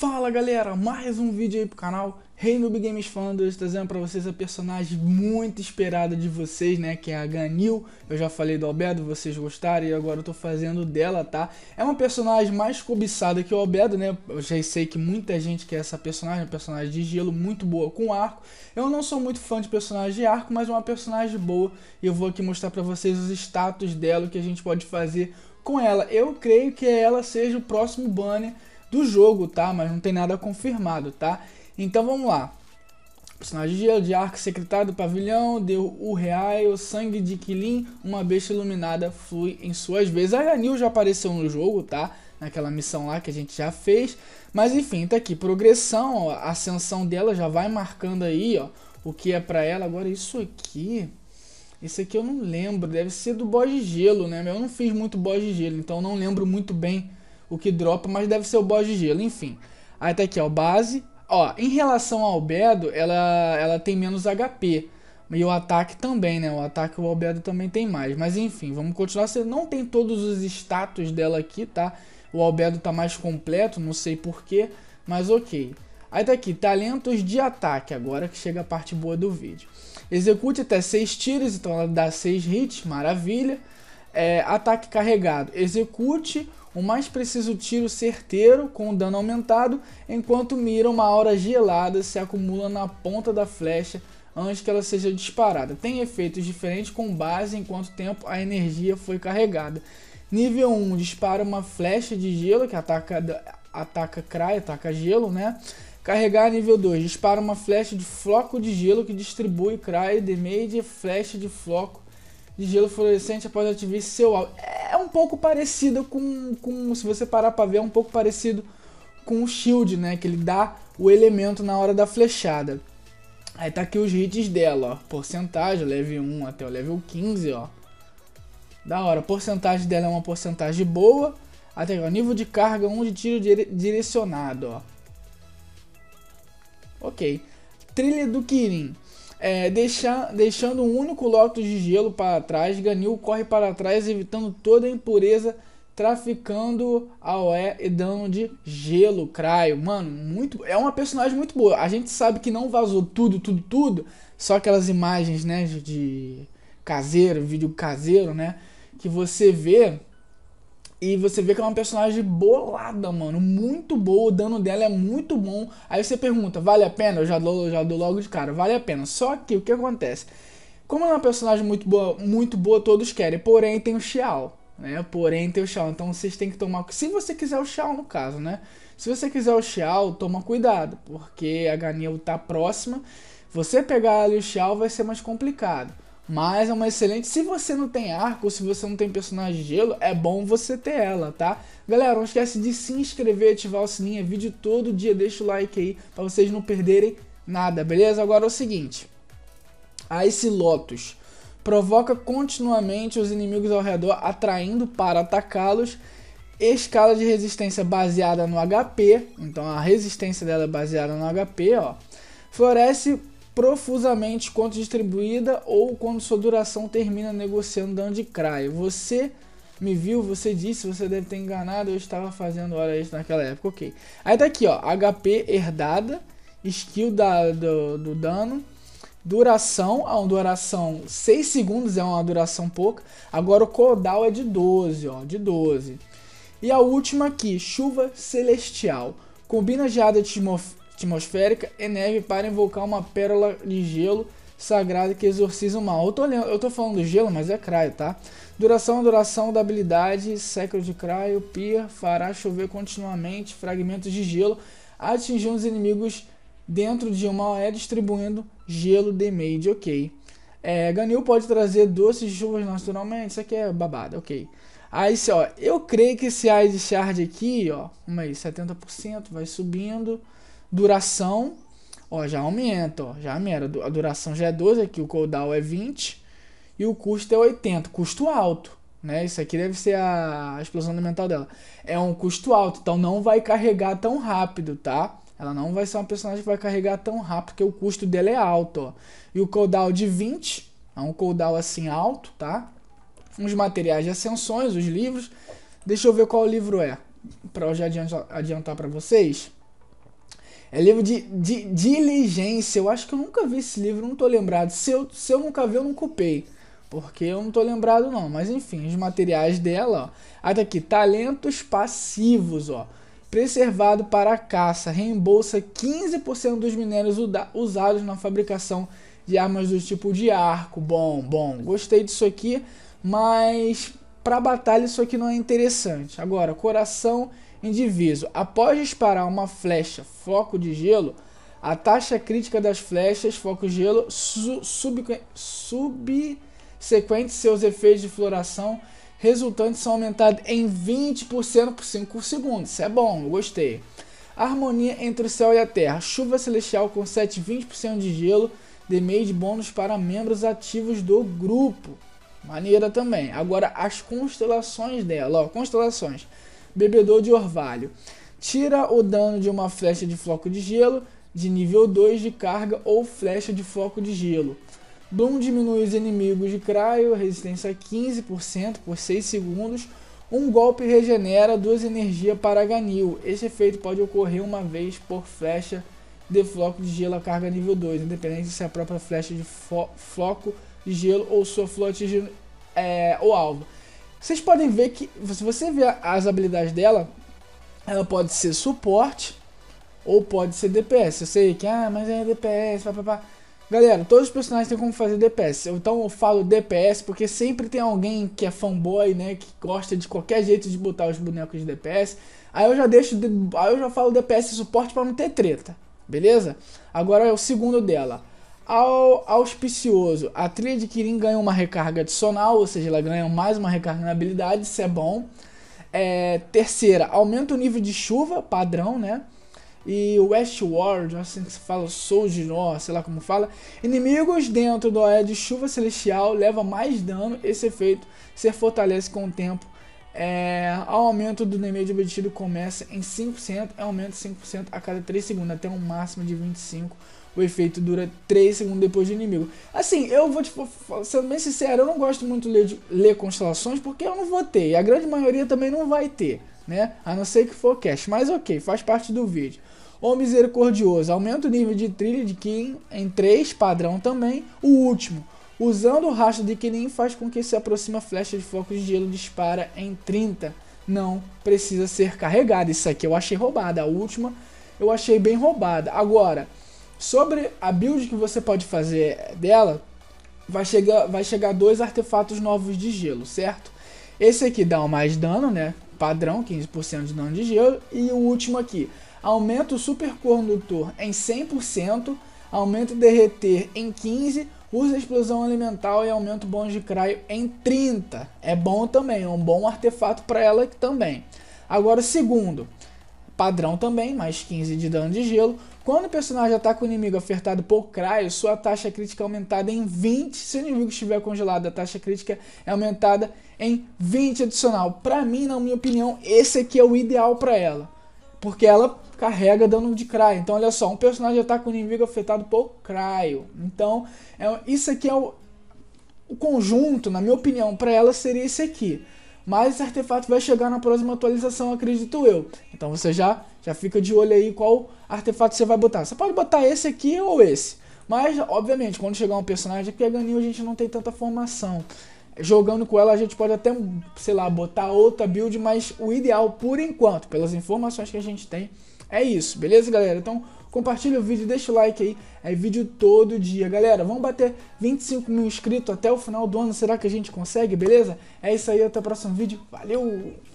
Fala galera, mais um vídeo aí pro canal Reino Big Games falando, hoje trazendo pra vocês a personagem muito esperada de vocês, né, que é a Ganil Eu já falei do Albedo, vocês gostaram e agora eu tô fazendo dela, tá? É uma personagem mais cobiçada que o Albedo, né, eu já sei que muita gente quer essa personagem, uma personagem de gelo, muito boa com arco Eu não sou muito fã de personagem de arco, mas é uma personagem boa E eu vou aqui mostrar pra vocês os status dela, o que a gente pode fazer com ela Eu creio que ela seja o próximo banner do jogo, tá? Mas não tem nada confirmado, tá? Então vamos lá. Personagem de Gelo de Arco, secretário do pavilhão, deu o real, o sangue de Kilin, uma besta iluminada flui em suas vezes. A Anil já apareceu no jogo, tá? Naquela missão lá que a gente já fez. Mas enfim, tá aqui, progressão, ó, ascensão dela já vai marcando aí, ó, o que é pra ela. Agora isso aqui, isso aqui eu não lembro, deve ser do boss de gelo, né? Eu não fiz muito boss de gelo, então não lembro muito bem o que dropa, mas deve ser o boss de gelo, enfim. Aí tá aqui, ó, base. Ó, em relação ao Albedo, ela, ela tem menos HP. E o ataque também, né? O ataque o Albedo também tem mais. Mas enfim, vamos continuar. Você não tem todos os status dela aqui, tá? O Albedo tá mais completo, não sei porquê, mas ok. Aí tá aqui, talentos de ataque, agora que chega a parte boa do vídeo. Execute até 6 tiros, então ela dá 6 hits, maravilha. É, ataque carregado, execute o mais preciso tiro certeiro com o dano aumentado, enquanto mira uma aura gelada se acumula na ponta da flecha antes que ela seja disparada. Tem efeitos diferentes com base em quanto tempo a energia foi carregada. Nível 1 dispara uma flecha de gelo que ataca ataca crai, ataca gelo, né? Carregar nível 2 dispara uma flecha de floco de gelo que distribui cry, damage e flecha de floco de gelo fluorescente após ativar seu É um pouco parecido com, com. Se você parar pra ver, é um pouco parecido com o shield, né? Que ele dá o elemento na hora da flechada. Aí tá aqui os hits dela, ó. Porcentagem, level 1 até o level 15, ó. Da hora. A porcentagem dela é uma porcentagem boa. Até aqui, ó. Nível de carga 1 de tiro dire direcionado, ó. Ok. Trilha do Kirin. É, deixando um único lote de gelo para trás, Ganil corre para trás, evitando toda a impureza, traficando a OE e dando de gelo, Craio. Mano, muito, é uma personagem muito boa. A gente sabe que não vazou tudo, tudo, tudo, só aquelas imagens, né, de, de caseiro, vídeo caseiro, né, que você vê e você vê que é uma personagem bolada, mano. Muito boa, o dano dela é muito bom. Aí você pergunta, vale a pena? Eu já dou, já dou logo de cara, vale a pena. Só que o que acontece? Como ela é uma personagem muito boa, muito boa, todos querem. Porém, tem o Xiao, né? Porém, tem o Xiao. Então vocês têm que tomar. Se você quiser o Xiao, no caso, né? Se você quiser o Xiao, toma cuidado, porque a Ganil tá próxima. Você pegar ali o Xiao vai ser mais complicado. Mas é uma excelente. Se você não tem arco, se você não tem personagem de gelo, é bom você ter ela, tá? Galera, não esquece de se inscrever, ativar o sininho, é vídeo todo dia, deixa o like aí pra vocês não perderem nada, beleza? Agora é o seguinte: a esse Lotus provoca continuamente os inimigos ao redor, atraindo para atacá-los. Escala de resistência baseada no HP, então a resistência dela é baseada no HP, ó. Floresce profusamente quanto distribuída ou quando sua duração termina negociando dando de craio. Você me viu, você disse, você deve ter enganado, eu estava fazendo hora extra naquela época, ok. Aí tá aqui, ó, HP herdada, skill da, do, do dano, duração, ah, a duração 6 segundos é uma duração pouca, agora o cooldown é de 12, ó, de 12. E a última aqui, chuva celestial. Combina geada de atmosférica e neve para invocar uma pérola de gelo sagrada que exorciza o mal. Eu tô, eu tô falando gelo, mas é Craio, tá? Duração, duração da habilidade, século de Craio, Pia, fará chover continuamente fragmentos de gelo, atingindo os inimigos dentro de uma área distribuindo gelo de made, ok. É, Ganil pode trazer doces de chuvas naturalmente, isso aqui é babada, ok. Aí, ó, eu creio que esse Ice Shard aqui, ó, uma aí, 70%, vai subindo. Duração, ó, já aumenta, ó, já aumenta. A duração já é 12 aqui, o cooldown é 20 e o custo é 80, custo alto, né? Isso aqui deve ser a explosão mental dela. É um custo alto, então não vai carregar tão rápido, tá? Ela não vai ser uma personagem que vai carregar tão rápido, porque o custo dela é alto, ó. E o cooldown de 20, é um cooldown assim alto, tá? Os materiais de ascensões, os livros. Deixa eu ver qual livro é, para eu já adiantar para vocês. É livro de, de, diligência. Eu acho que eu nunca vi esse livro, não tô lembrado. Se eu, se eu nunca vi, eu não culpei, Porque eu não tô lembrado, não. Mas enfim, os materiais dela, ó. Até ah, tá aqui, talentos passivos, ó. Preservado para a caça. Reembolsa 15% dos minérios usados na fabricação de armas do tipo de arco. Bom, bom. Gostei disso aqui, mas para batalha isso aqui não é interessante. Agora, coração indiviso. Após disparar uma flecha foco de gelo, a taxa crítica das flechas foco gelo su subsequentes seus efeitos de floração resultantes são aumentados em 20% por 5 segundos. Isso é bom, gostei. Harmonia entre o céu e a terra. Chuva celestial com 7 20% de gelo. de de bônus para membros ativos do grupo. Maneira também. Agora, as constelações dela, ó, constelações. Bebedor de orvalho. Tira o dano de uma flecha de floco de gelo de nível 2 de carga ou flecha de floco de gelo. Bloom diminui os inimigos de Cryo, resistência 15% por 6 segundos. Um golpe regenera duas energia para Ganil. esse efeito pode ocorrer uma vez por flecha de de floco de gelo a carga nível 2, independente se é a própria flecha de fo floco de gelo ou sua flor atingindo é, o alvo. Vocês podem ver que, se você ver as habilidades dela, ela pode ser suporte ou pode ser DPS. Eu sei que, ah, mas é DPS, papapá. Galera, todos os personagens têm como fazer DPS. Então eu falo DPS porque sempre tem alguém que é fanboy, né? Que gosta de qualquer jeito de botar os bonecos de DPS. Aí eu já deixo. Aí eu já falo DPS suporte para não ter treta beleza? Agora é o segundo dela. Ao auspicioso, a trilha de Kirin ganha uma recarga adicional, ou seja, ela ganha mais uma recarga na habilidade, isso é bom. É, terceira, aumenta o nível de chuva, padrão, né? E Westward, assim que se fala, Soul de sei lá como fala. Inimigos dentro do é de chuva celestial leva mais dano. Esse efeito se fortalece com o tempo é, o aumento do DMA obtido começa em 5% e aumenta 5% a cada 3 segundos, até um máximo de 25. O efeito dura 3 segundos depois do inimigo. Assim, eu vou te sendo bem sincero, eu não gosto muito de ler, de ler constelações porque eu não vou ter. E a grande maioria também não vai ter, né? A não ser que for cash. Mas ok, faz parte do vídeo. O misericordioso aumenta o nível de trilha de Kim em 3, padrão também. O último. Usando o rastro de Kenin faz com que se aproxime a flecha de foco de gelo dispara em 30. Não precisa ser carregada. Isso aqui eu achei roubada. A última eu achei bem roubada. Agora, sobre a build que você pode fazer dela, vai chegar, vai chegar dois artefatos novos de gelo, certo? Esse aqui dá um mais dano, né? Padrão, 15% de dano de gelo. E o último aqui, aumenta o supercondutor em 100%, aumenta o derreter em 15%, Usa explosão elemental e aumenta o bônus de craio em 30. É bom também, é um bom artefato para ela também. Agora o segundo, padrão também, mais 15 de dano de gelo. Quando o personagem ataca o inimigo afetado por craio, sua taxa crítica é aumentada em 20. Se o inimigo estiver congelado, a taxa crítica é aumentada em 20 adicional. Para mim, na minha opinião, esse aqui é o ideal para ela. Porque ela carrega dano de cry Então, olha só, um personagem ataca tá o um inimigo afetado por craio. Então, é, isso aqui é o, o conjunto, na minha opinião, para ela seria esse aqui. Mas esse artefato vai chegar na próxima atualização, acredito eu. Então você já, já fica de olho aí qual artefato você vai botar. Você pode botar esse aqui ou esse. Mas, obviamente, quando chegar um personagem aqui, a é Ganil a gente não tem tanta formação. Jogando com ela, a gente pode até, sei lá, botar outra build, mas o ideal, por enquanto, pelas informações que a gente tem, é isso, beleza, galera? Então, compartilha o vídeo, deixa o like aí. É vídeo todo dia, galera. Vamos bater 25 mil inscritos até o final do ano. Será que a gente consegue, beleza? É isso aí, até o próximo vídeo. Valeu!